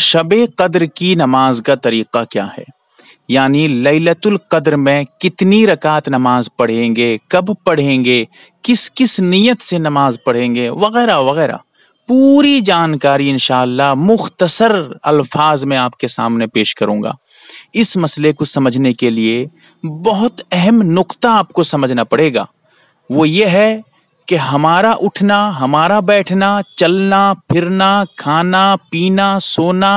शब कद्र की नमाज का तरीका क्या है यानी लैलतुल कद्र में कितनी रकात नमाज पढ़ेंगे कब पढ़ेंगे किस किस नीयत से नमाज पढ़ेंगे वगैरह वगैरह पूरी जानकारी इनशाला मुख्तसर अल्फाज में आपके सामने पेश करूंगा इस मसले को समझने के लिए बहुत अहम नुक्ता आपको समझना पड़ेगा वो ये है कि हमारा उठना हमारा बैठना चलना फिरना खाना पीना सोना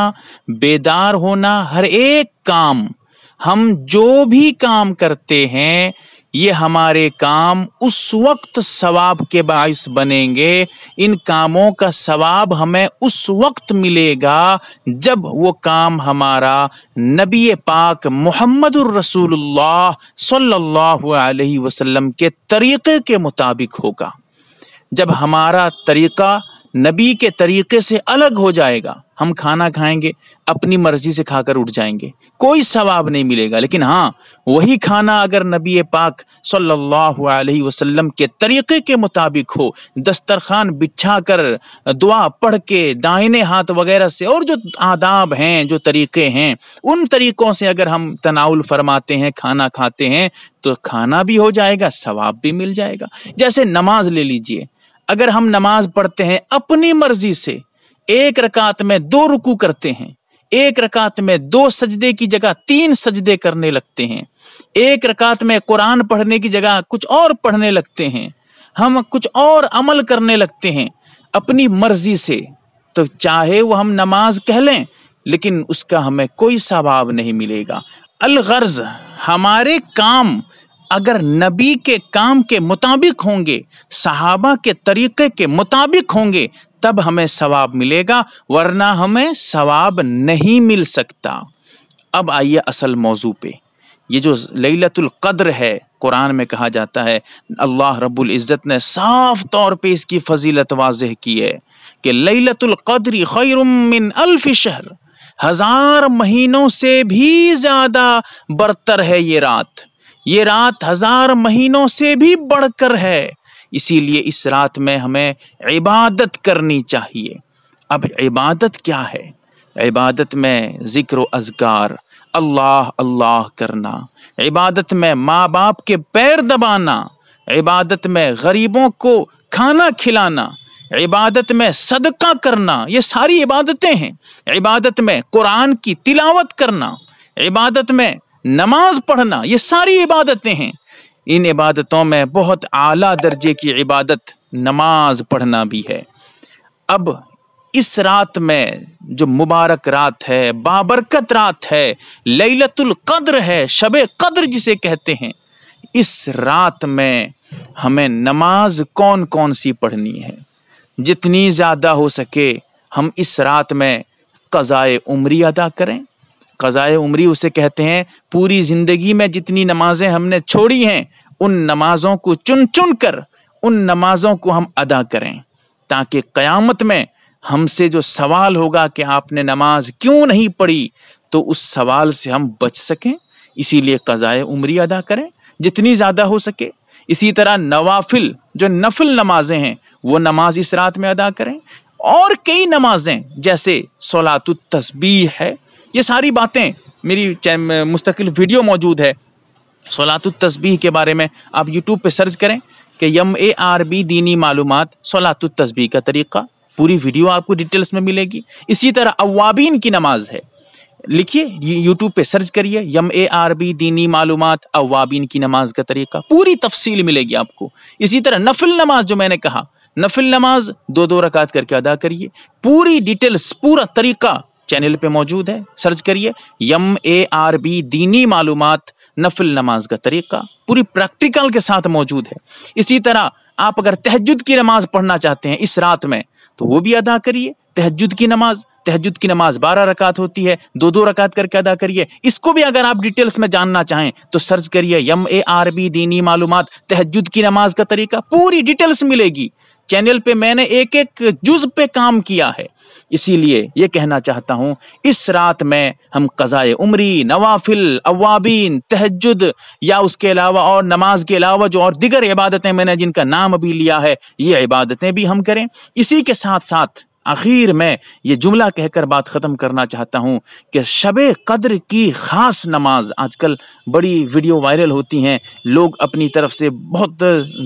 बेदार होना हर एक काम हम जो भी काम करते हैं ये हमारे काम उस वक्त सवाब के बायस बनेंगे इन कामों का सवाब हमें उस वक्त मिलेगा जब वो काम हमारा नबी पाक मोहम्मद रसूलुल्लाह सल्लल्लाहु अलैहि वसल्लम के तरीक़े के मुताबिक होगा जब हमारा तरीका नबी के तरीके से अलग हो जाएगा हम खाना खाएंगे अपनी मर्जी से खाकर उठ जाएंगे कोई सवाब नहीं मिलेगा लेकिन हाँ वही खाना अगर नबी पाक सल्लल्लाहु अलैहि वसल्लम के तरीके के मुताबिक हो दस्तरखान बिछा कर दुआ पढ़ के दाहिने हाथ वगैरह से और जो आदाब हैं जो तरीके हैं उन तरीकों से अगर हम तनाउल फरमाते हैं खाना खाते हैं तो खाना भी हो जाएगा सवाब भी मिल जाएगा जैसे नमाज ले लीजिए अगर हम नमाज पढ़ते हैं अपनी मर्जी से एक रकात में दो रुकू करते हैं एक रकात में दो सजदे की जगह तीन सजदे करने लगते हैं एक रकात में कुरान पढ़ने की जगह कुछ और पढ़ने लगते हैं हम कुछ और अमल करने लगते हैं अपनी मर्जी से तो चाहे वो हम नमाज कह लें लेकिन उसका हमें कोई सवाब नहीं मिलेगा अलगर्ज हमारे काम अगर नबी के काम के मुताबिक होंगे सहाबा के तरीके के मुताबिक होंगे तब हमें सवाब मिलेगा वरना हमें सवाब नहीं मिल सकता अब आइए असल मौजू पे ये जो लैलतुल कद्र है कुरान में कहा जाता है अल्लाह रब्बुल इज़्ज़त ने साफ तौर पे इसकी फजीलत वाजह की है कि लैलतुल कद्र मिन अल्फ शहर हजार महीनों से भी ज़्यादा बरतर है ये रात ये रात हजार महीनों से भी बढ़कर है इसीलिए इस रात में हमें इबादत करनी चाहिए अब इबादत क्या है इबादत में जिक्र अजगार अल्लाह अल्लाह करना इबादत में माँ बाप के पैर दबाना इबादत में गरीबों को खाना खिलाना इबादत में सदका करना ये सारी इबादतें हैं इबादत में कुरान की तिलावत करना इबादत में नमाज पढ़ना ये सारी इबादतें हैं इन इबादतों में बहुत आला दर्जे की इबादत नमाज पढ़ना भी है अब इस रात में जो मुबारक रात है बाबरकत रात है लैलतुल कद्र है शब कद्र जिसे कहते हैं इस रात में हमें नमाज कौन कौन सी पढ़नी है जितनी ज़्यादा हो सके हम इस रात में कज़ाए उम्री अदा करें क़ज़ाए उमरी उसे कहते हैं पूरी ज़िंदगी में जितनी नमाजें हमने छोड़ी हैं उन नमाजों को चुन चुन कर उन नमाजों को हम अदा करें ताकि क़यामत में हमसे जो सवाल होगा कि आपने नमाज क्यों नहीं पढ़ी तो उस सवाल से हम बच सकें इसीलिए क़ज़ाए उमरी अदा करें जितनी ज़्यादा हो सके इसी तरह नवाफिल जो नफल नमाजें हैं वो नमाज इस रात में अदा करें और कई नमाजें जैसे सोलात तस्बीह है ये सारी बातें मेरी मुस्तकिल वीडियो मौजूद है सलात तस्बीह के बारे में आप यूट्यूब पर सर्च करें कि यम ए आर बी दीनी मालूम सलात तस्बीह का तरीका पूरी वीडियो आपको डिटेल्स में मिलेगी इसी तरह अवाबीन की नमाज है लिखिए यूट्यूब पे सर्च करिए यम ए आर बी दीनी मालूम अवाबीन की नमाज का तरीका पूरी तफसील मिलेगी आपको इसी तरह नफिल नमाज जो मैंने कहा नफिल नमाज दो दो रकात करके अदा करिए पूरी डिटेल्स पूरा तरीका चैनल पे मौजूद है सर्च करिए यम ए आर बी दीनी मालूम नफिल नमाज का तरीका पूरी प्रैक्टिकल के साथ मौजूद है इसी तरह आप अगर तहजद की नमाज पढ़ना चाहते हैं इस रात में तो वो भी अदा करिए तहजद की नमाज तहजद की नमाज बारह रकात होती है दो दो रकात करके अदा करिए इसको भी अगर आप डिटेल्स में जानना चाहें तो सर्च करिए यम ए आर बी दीनी मालूम तहजद की नमाज का तरीका पूरी डिटेल्स मिलेगी चैनल पे मैंने एक एक जुज पे काम किया है इसीलिए ये कहना चाहता हूँ इस रात में हम कज़ाए उमरी नवाफिल अवाबीन तहजद या उसके अलावा और नमाज के अलावा जो और दिगर इबादतें मैंने जिनका नाम भी लिया है ये इबादतें भी हम करें इसी के साथ साथ आखिर में ये जुमला कहकर बात ख़त्म करना चाहता हूँ कि शब कद्र की ख़ास नमाज आजकल बड़ी वीडियो वायरल होती हैं लोग अपनी तरफ से बहुत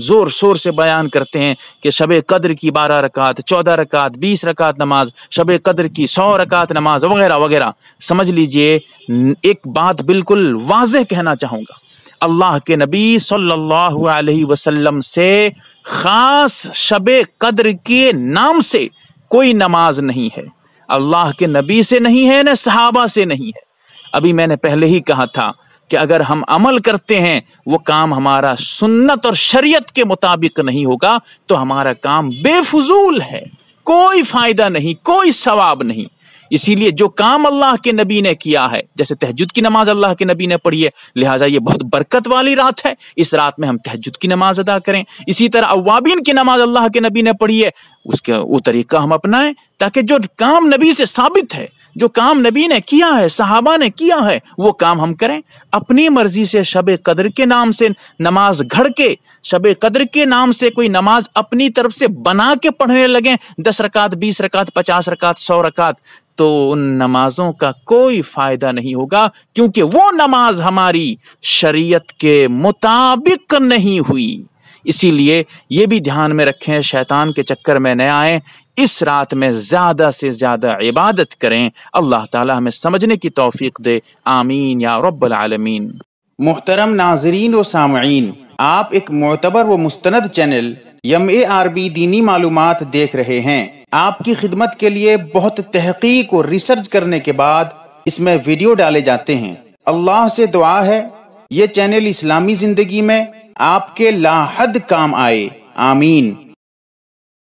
ज़ोर शोर से बयान करते हैं कि शब कद्र की बारह रकात चौदह रकात बीस रकात नमाज शब कद्र की सौ रकात नमाज वगैरह वगैरह समझ लीजिए एक बात बिल्कुल वाज कहना चाहूँगा अल्लाह के नबी सल्लल्लाहु अलैहि वसल्लम से ख़ास शब कद्र के नाम से कोई नमाज नहीं है अल्लाह के नबी से नहीं है न सहाबा से नहीं है अभी मैंने पहले ही कहा था कि अगर हम अमल करते हैं वो काम हमारा सुन्नत और शरीयत के मुताबिक नहीं होगा तो हमारा काम बेफजूल है कोई फायदा नहीं कोई सवाब नहीं इसीलिए जो काम अल्लाह के नबी ने किया है जैसे तहजुद की नमाज अल्लाह के नबी ने पढ़ी है लिहाजा ये बहुत बरकत वाली रात है इस रात में हम तहजद की नमाज अदा करें इसी तरह अवाबिन की नमाज अल्लाह के नबी ने पढ़ी है उसके वो तरीका हम अपनाएं ताकि जो काम नबी से साबित है जो काम नबी ने किया है सहाबा ने किया है वो काम हम करें अपनी मर्जी से शब कदर के नाम से नमाज घड़ के शब कदर के नाम से कोई नमाज अपनी तरफ से बना के पढ़ने लगे दस रकात बीस रकात पचास रकात सौ रकात तो उन नमाजों का कोई फायदा नहीं होगा क्योंकि वो नमाज हमारी शरीयत के मुताबिक नहीं हुई इसीलिए ये भी ध्यान में रखें शैतान के चक्कर में न आए इस रात में ज़्यादा से ज़्यादा इबादत करें अल्लाह ताला हमें समझने की तौफीक दे आमीन या आलमीन मोहतरम नाजरीन व सामीन आप एक मोतबर व मुस्तनद चैनल यम आर बी दीनी मालूम देख रहे हैं आपकी खिदमत के लिए बहुत तहकीक और रिसर्च करने के बाद इसमें वीडियो डाले जाते हैं अल्लाह से दुआ है ये चैनल इस्लामी जिंदगी में आपके लाहद काम आए आमीन